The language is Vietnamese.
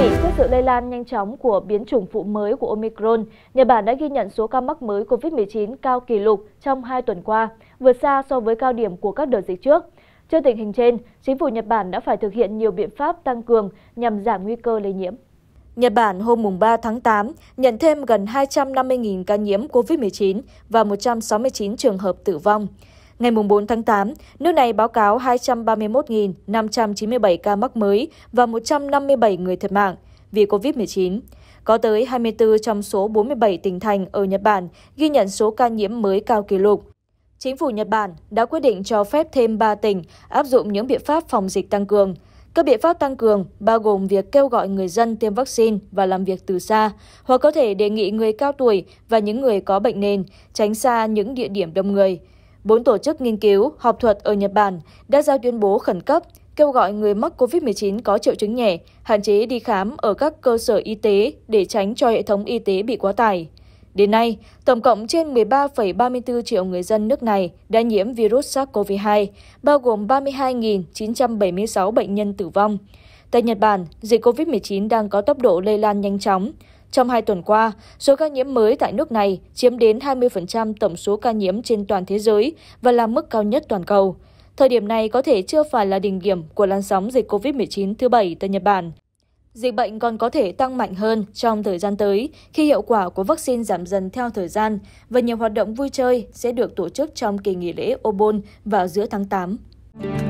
vị, trước sự lây lan nhanh chóng của biến chủng phụ mới của Omicron, Nhật Bản đã ghi nhận số ca mắc mới COVID-19 cao kỷ lục trong hai tuần qua, vượt xa so với cao điểm của các đợt dịch trước. Trước tình hình trên, chính phủ Nhật Bản đã phải thực hiện nhiều biện pháp tăng cường nhằm giảm nguy cơ lây nhiễm. Nhật Bản hôm 3 tháng 8 nhận thêm gần 250.000 ca nhiễm COVID-19 và 169 trường hợp tử vong. Ngày 4 tháng 8, nước này báo cáo 231.597 ca mắc mới và 157 người thiệt mạng vì COVID-19. Có tới 24 trong số 47 tỉnh thành ở Nhật Bản ghi nhận số ca nhiễm mới cao kỷ lục. Chính phủ Nhật Bản đã quyết định cho phép thêm 3 tỉnh áp dụng những biện pháp phòng dịch tăng cường. Các biện pháp tăng cường bao gồm việc kêu gọi người dân tiêm vaccine và làm việc từ xa, hoặc có thể đề nghị người cao tuổi và những người có bệnh nền tránh xa những địa điểm đông người bốn tổ chức nghiên cứu, học thuật ở Nhật Bản đã ra tuyên bố khẩn cấp kêu gọi người mắc COVID-19 có triệu chứng nhẹ hạn chế đi khám ở các cơ sở y tế để tránh cho hệ thống y tế bị quá tải. Đến nay, tổng cộng trên 13,34 triệu người dân nước này đã nhiễm virus SARS-CoV-2, bao gồm 32.976 bệnh nhân tử vong. Tại Nhật Bản, dịch COVID-19 đang có tốc độ lây lan nhanh chóng. Trong hai tuần qua, số ca nhiễm mới tại nước này chiếm đến 20% tổng số ca nhiễm trên toàn thế giới và là mức cao nhất toàn cầu. Thời điểm này có thể chưa phải là đỉnh điểm của làn sóng dịch COVID-19 thứ bảy tại Nhật Bản. Dịch bệnh còn có thể tăng mạnh hơn trong thời gian tới khi hiệu quả của vaccine giảm dần theo thời gian và nhiều hoạt động vui chơi sẽ được tổ chức trong kỳ nghỉ lễ Obon vào giữa tháng 8.